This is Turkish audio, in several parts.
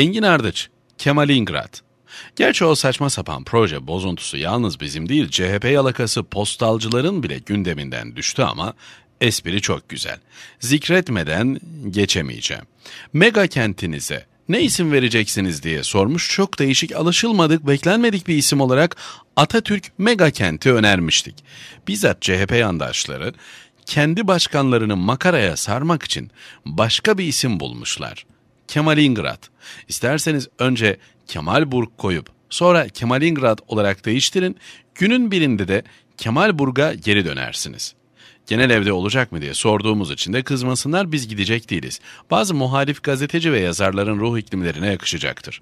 Engin Ardıç, Kemal İngrat. Gerçi o saçma sapan proje bozuntusu yalnız bizim değil CHP yalakası postalcıların bile gündeminden düştü ama espri çok güzel. Zikretmeden geçemeyeceğim. Mega kentinize ne isim vereceksiniz diye sormuş. Çok değişik, alışılmadık, beklenmedik bir isim olarak Atatürk Mega Kenti önermiştik. Bizzat CHP yandaşları kendi başkanlarını makaraya sarmak için başka bir isim bulmuşlar. Kemalingrad. İsterseniz önce Kemalburg koyup sonra Kemalingrad olarak değiştirin. Günün birinde de Kemalburg'a geri dönersiniz. Genel evde olacak mı diye sorduğumuz için de kızmasınlar biz gidecek değiliz. Bazı muhalif gazeteci ve yazarların ruh iklimlerine yakışacaktır.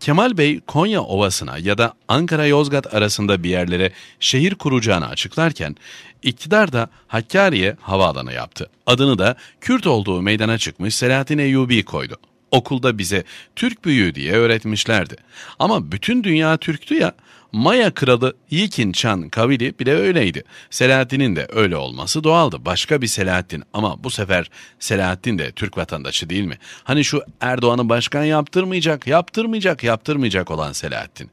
Kemal Bey Konya Ovası'na ya da Ankara-Yozgat arasında bir yerlere şehir kuracağını açıklarken iktidar da Hakkari'ye havaalanı yaptı. Adını da Kürt olduğu meydana çıkmış Selahattin Eyyubi koydu okulda bize Türk büyüğü diye öğretmişlerdi. Ama bütün dünya Türktü ya Maya kralı Yikin Chan Kavili bile öyleydi. Selahattin'in de öyle olması doğaldı. Başka bir Selahattin ama bu sefer Selahattin de Türk vatandaşı değil mi? Hani şu Erdoğan'ı başkan yaptırmayacak, yaptırmayacak, yaptırmayacak olan Selahattin.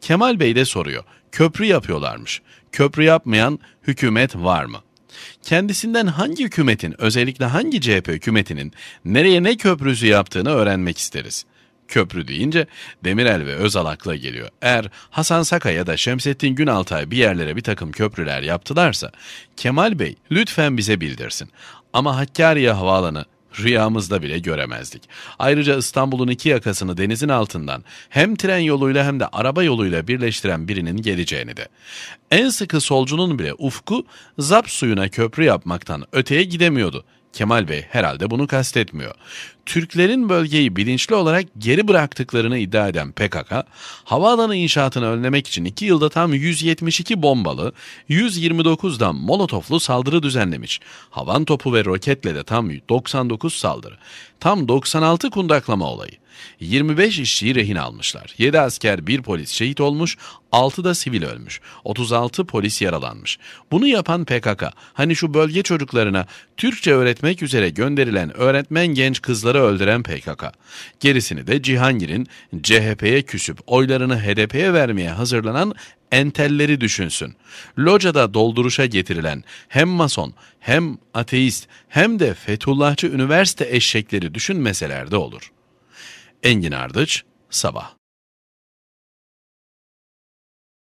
Kemal Bey de soruyor. Köprü yapıyorlarmış. Köprü yapmayan hükümet var mı? kendisinden hangi hükümetin özellikle hangi CHP hükümetinin nereye ne köprüsü yaptığını öğrenmek isteriz. Köprü deyince Demirel ve Özal akla geliyor. Eğer Hasan Saka ya da Şemsettin Günaltay bir yerlere bir takım köprüler yaptılarsa Kemal Bey lütfen bize bildirsin. Ama Hakkari'ye havaalanı rüyamızda bile göremezdik. Ayrıca İstanbul'un iki yakasını denizin altından hem tren yoluyla hem de araba yoluyla birleştiren birinin geleceğini de. En sıkı solcunun bile ufku zap suyuna köprü yapmaktan öteye gidemiyordu. Kemal Bey herhalde bunu kastetmiyor. Türklerin bölgeyi bilinçli olarak geri bıraktıklarını iddia eden PKK, havaalanı inşaatını önlemek için 2 yılda tam 172 bombalı, 129'dan molotoflu saldırı düzenlemiş. Havan topu ve roketle de tam 99 saldırı. Tam 96 kundaklama olayı. 25 işçiyi rehin almışlar. 7 asker, 1 polis şehit olmuş, 6 da sivil ölmüş. 36 polis yaralanmış. Bunu yapan PKK, hani şu bölge çocuklarına Türkçe öğretmek üzere gönderilen öğretmen genç kızları öldüren PKK. Gerisini de Cihangir'in CHP'ye küsüp oylarını HDP'ye vermeye hazırlanan entelleri düşünsün. Locada dolduruşa getirilen hem mason, hem ateist, hem de Fethullahçı üniversite eşekleri düşünmeseler de olur.'' Engin Ardıç, Sabah